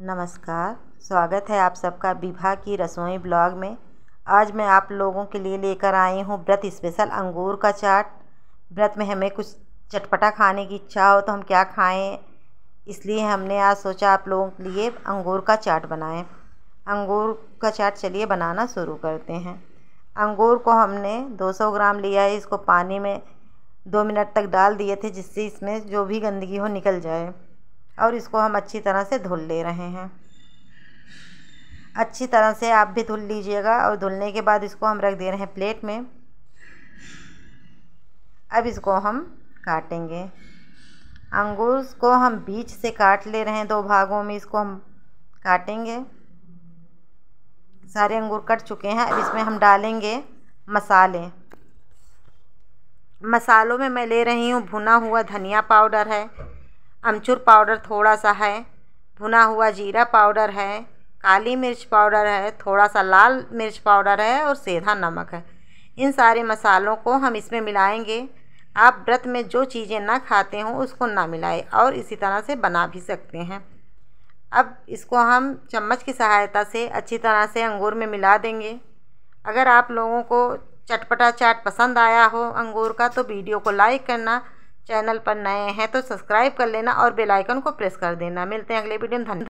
नमस्कार स्वागत है आप सबका विभा की रसोई ब्लॉग में आज मैं आप लोगों के लिए लेकर आई हूँ व्रत स्पेशल अंगूर का चाट व्रत में हमें कुछ चटपटा खाने की इच्छा हो तो हम क्या खाएं इसलिए हमने आज सोचा आप लोगों के लिए अंगूर का चाट बनाएं अंगूर का चाट चलिए बनाना शुरू करते हैं अंगूर को हमने 200 ग्राम लिया है इसको पानी में दो मिनट तक डाल दिए थे जिससे इसमें जो भी गंदगी हो निकल जाए और इसको हम अच्छी तरह से धुल ले रहे हैं अच्छी तरह से आप भी धुल लीजिएगा और धुलने के बाद इसको हम रख दे रहे हैं प्लेट में अब इसको हम काटेंगे अंगूर को हम बीच से काट ले रहे हैं दो भागों में इसको हम काटेंगे सारे अंगूर कट चुके हैं अब इसमें हम डालेंगे मसाले मसालों में मैं ले रही हूँ भुना हुआ धनिया पाउडर है अमचूर पाउडर थोड़ा सा है भुना हुआ जीरा पाउडर है काली मिर्च पाउडर है थोड़ा सा लाल मिर्च पाउडर है और सीधा नमक है इन सारे मसालों को हम इसमें मिलाएंगे आप व्रत में जो चीज़ें ना खाते हों उसको ना मिलाए और इसी तरह से बना भी सकते हैं अब इसको हम चम्मच की सहायता से अच्छी तरह से अंगूर में मिला देंगे अगर आप लोगों को चटपटा चाट पसंद आया हो अंगूर का तो वीडियो को लाइक करना चैनल पर नए हैं तो सब्सक्राइब कर लेना और बेल आइकन को प्रेस कर देना मिलते हैं अगले वीडियो में धन्यवाद